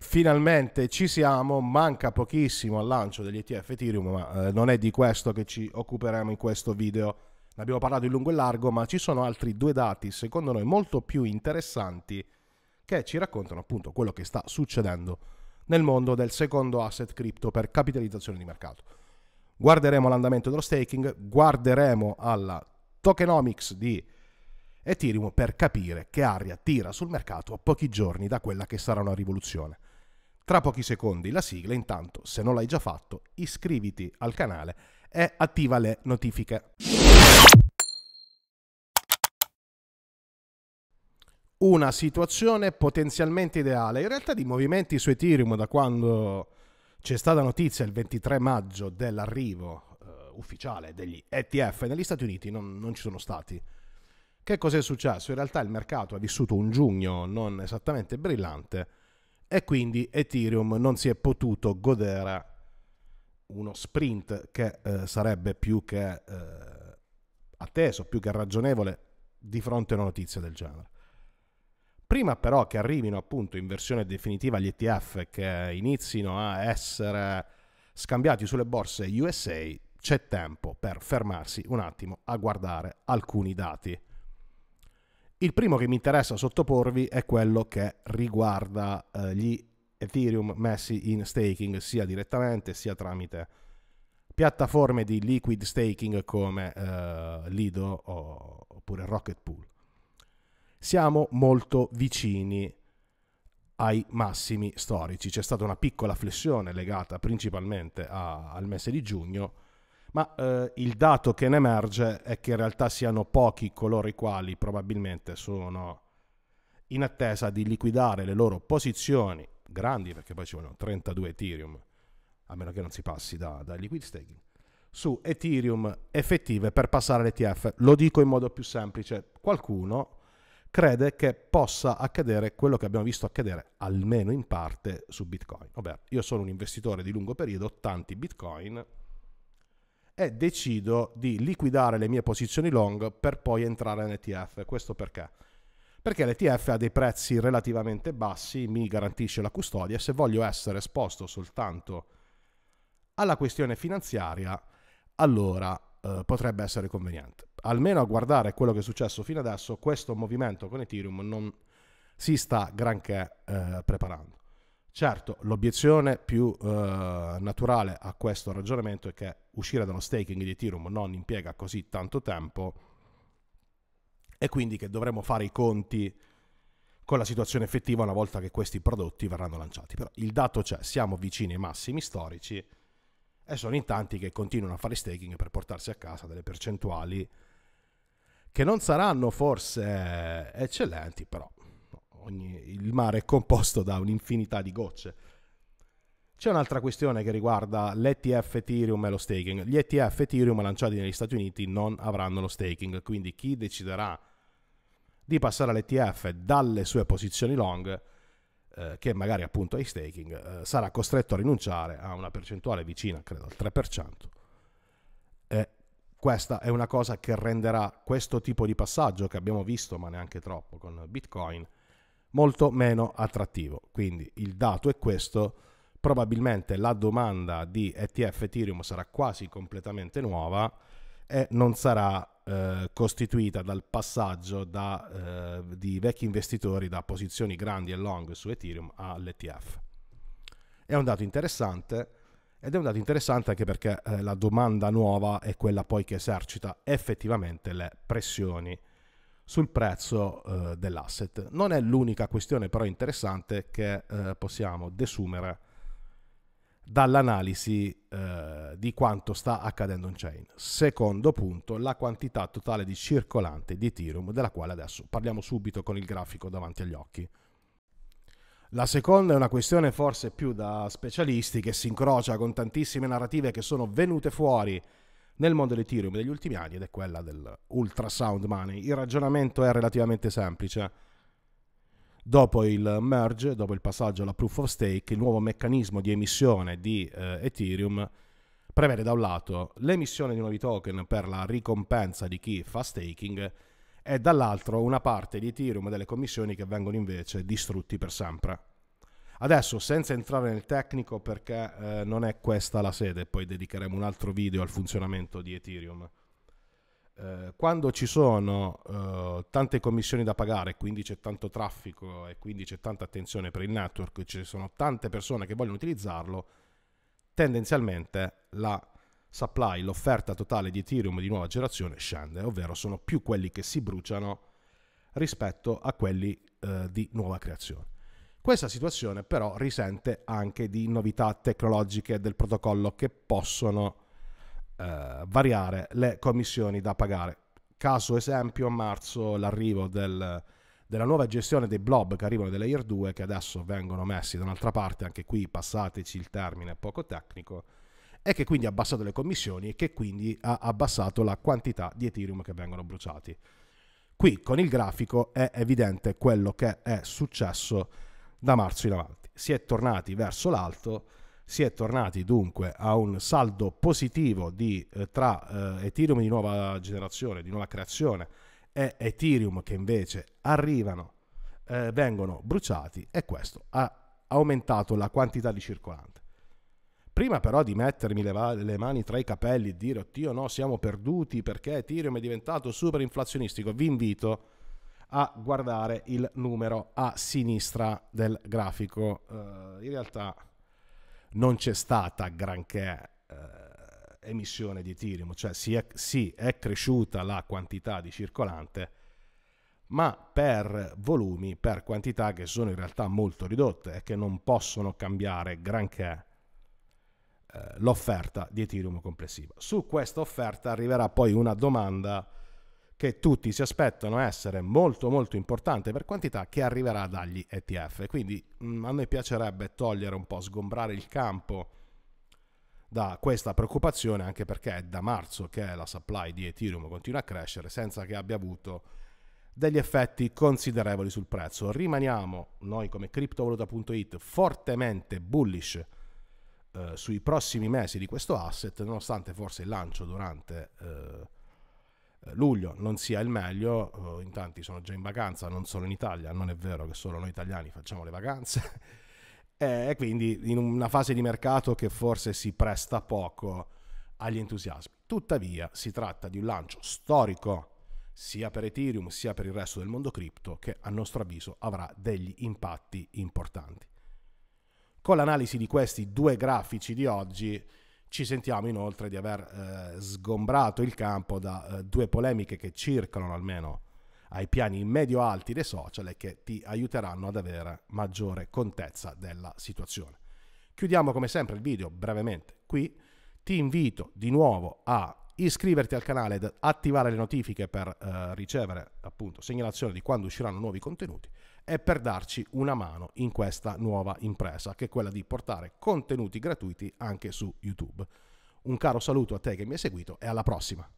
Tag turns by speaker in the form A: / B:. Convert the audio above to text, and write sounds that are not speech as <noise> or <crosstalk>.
A: finalmente ci siamo, manca pochissimo al lancio degli ETF Ethereum, ma eh, non è di questo che ci occuperemo in questo video. Ne abbiamo parlato in lungo e largo, ma ci sono altri due dati, secondo noi, molto più interessanti che ci raccontano appunto quello che sta succedendo nel mondo del secondo asset cripto per capitalizzazione di mercato. Guarderemo l'andamento dello staking, guarderemo alla tokenomics di Ethereum per capire che aria tira sul mercato a pochi giorni da quella che sarà una rivoluzione. Tra pochi secondi la sigla, intanto se non l'hai già fatto iscriviti al canale e attiva le notifiche. Una situazione potenzialmente ideale, in realtà di movimenti su Ethereum da quando c'è stata notizia il 23 maggio dell'arrivo eh, ufficiale degli ETF negli Stati Uniti non, non ci sono stati. Che cos'è successo? In realtà il mercato ha vissuto un giugno non esattamente brillante e quindi Ethereum non si è potuto godere uno sprint che eh, sarebbe più che eh, atteso, più che ragionevole di fronte a una notizia del genere. Prima però che arrivino appunto in versione definitiva gli ETF che inizino a essere scambiati sulle borse USA, c'è tempo per fermarsi un attimo a guardare alcuni dati. Il primo che mi interessa sottoporvi è quello che riguarda eh, gli Ethereum messi in staking sia direttamente sia tramite piattaforme di liquid staking come eh, Lido o, oppure Rocket Pool. Siamo molto vicini ai massimi storici. C'è stata una piccola flessione legata principalmente a, al mese di giugno, ma eh, il dato che ne emerge è che in realtà siano pochi coloro i quali probabilmente sono in attesa di liquidare le loro posizioni grandi, perché poi ci vogliono 32 Ethereum, a meno che non si passi da, da liquid staking, su Ethereum effettive per passare all'ETF. Lo dico in modo più semplice, qualcuno crede che possa accadere quello che abbiamo visto accadere almeno in parte su Bitcoin. Vabbè, io sono un investitore di lungo periodo, ho tanti Bitcoin, e decido di liquidare le mie posizioni long per poi entrare nell'ETF. Questo perché? Perché l'ETF ha dei prezzi relativamente bassi, mi garantisce la custodia e se voglio essere esposto soltanto alla questione finanziaria, allora eh, potrebbe essere conveniente. Almeno a guardare quello che è successo fino adesso, questo movimento con Ethereum non si sta granché eh, preparando. Certo, l'obiezione più eh, naturale a questo ragionamento è che uscire dallo staking di Ethereum non impiega così tanto tempo e quindi che dovremo fare i conti con la situazione effettiva una volta che questi prodotti verranno lanciati. Però il dato c'è, siamo vicini ai massimi storici e sono in tanti che continuano a fare staking per portarsi a casa delle percentuali che non saranno forse eh, eccellenti, però ogni, il mare è composto da un'infinità di gocce. C'è un'altra questione che riguarda l'ETF Ethereum e lo staking. Gli ETF Ethereum lanciati negli Stati Uniti non avranno lo staking, quindi chi deciderà di passare all'ETF dalle sue posizioni long, eh, che magari appunto è staking, eh, sarà costretto a rinunciare a una percentuale vicina, credo, al 3%. E questa è una cosa che renderà questo tipo di passaggio che abbiamo visto, ma neanche troppo, con Bitcoin, molto meno attrattivo. Quindi il dato è questo, probabilmente la domanda di ETF Ethereum sarà quasi completamente nuova e non sarà eh, costituita dal passaggio da, eh, di vecchi investitori da posizioni grandi e long su Ethereum all'ETF. È un dato interessante ed è un dato interessante anche perché eh, la domanda nuova è quella poi che esercita effettivamente le pressioni sul prezzo eh, dell'asset. Non è l'unica questione però interessante che eh, possiamo desumere dall'analisi eh, di quanto sta accadendo in chain. Secondo punto, la quantità totale di circolante di Ethereum, della quale adesso parliamo subito con il grafico davanti agli occhi. La seconda è una questione forse più da specialisti che si incrocia con tantissime narrative che sono venute fuori nel mondo dell'Ethereum degli ultimi anni ed è quella dell'ultrasound money. Il ragionamento è relativamente semplice. Dopo il merge, dopo il passaggio alla proof of stake, il nuovo meccanismo di emissione di eh, Ethereum prevede da un lato l'emissione di nuovi token per la ricompensa di chi fa staking e dall'altro una parte di Ethereum delle commissioni che vengono invece distrutti per sempre. Adesso, senza entrare nel tecnico, perché eh, non è questa la sede, poi dedicheremo un altro video al funzionamento di Ethereum. Eh, quando ci sono eh, tante commissioni da pagare, quindi c'è tanto traffico e quindi c'è tanta attenzione per il network, ci sono tante persone che vogliono utilizzarlo, tendenzialmente la supply, l'offerta totale di Ethereum di nuova generazione scende, ovvero sono più quelli che si bruciano rispetto a quelli eh, di nuova creazione. Questa situazione però risente anche di novità tecnologiche del protocollo che possono eh, variare le commissioni da pagare. Caso esempio, a marzo l'arrivo del, della nuova gestione dei blob che arrivano delle Layer 2 che adesso vengono messi da un'altra parte, anche qui passateci il termine poco tecnico, e che quindi ha abbassato le commissioni e che quindi ha abbassato la quantità di Ethereum che vengono bruciati. Qui con il grafico è evidente quello che è successo da marzo in avanti. Si è tornati verso l'alto, si è tornati dunque a un saldo positivo di, eh, tra eh, Ethereum di nuova generazione, di nuova creazione e Ethereum che invece arrivano, eh, vengono bruciati e questo ha aumentato la quantità di circolante. Prima però di mettermi le, le mani tra i capelli e dire, oddio no, siamo perduti perché Ethereum è diventato super inflazionistico, vi invito a a guardare il numero a sinistra del grafico. Uh, in realtà non c'è stata granché uh, emissione di Ethereum, cioè si è, si è cresciuta la quantità di circolante, ma per volumi, per quantità che sono in realtà molto ridotte e che non possono cambiare granché eh, l'offerta di Ethereum complessiva. Su questa offerta arriverà poi una domanda che tutti si aspettano essere molto molto importante per quantità che arriverà dagli ETF. Quindi mm, a noi piacerebbe togliere un po', sgombrare il campo da questa preoccupazione anche perché è da marzo che la supply di Ethereum continua a crescere senza che abbia avuto degli effetti considerevoli sul prezzo. Rimaniamo noi come criptovaluta.it fortemente bullish eh, sui prossimi mesi di questo asset nonostante forse il lancio durante eh, luglio non sia il meglio, eh, in tanti sono già in vacanza, non solo in Italia, non è vero che solo noi italiani facciamo le vacanze, <laughs> eh, e quindi in una fase di mercato che forse si presta poco agli entusiasmi. Tuttavia si tratta di un lancio storico sia per Ethereum sia per il resto del mondo cripto che a nostro avviso avrà degli impatti importanti. Con l'analisi di questi due grafici di oggi ci sentiamo inoltre di aver eh, sgombrato il campo da eh, due polemiche che circolano almeno ai piani medio-alti dei social e che ti aiuteranno ad avere maggiore contezza della situazione. Chiudiamo come sempre il video brevemente qui. Ti invito di nuovo a iscriverti al canale ed attivare le notifiche per eh, ricevere appunto segnalazione di quando usciranno nuovi contenuti e per darci una mano in questa nuova impresa che è quella di portare contenuti gratuiti anche su YouTube. Un caro saluto a te che mi hai seguito e alla prossima!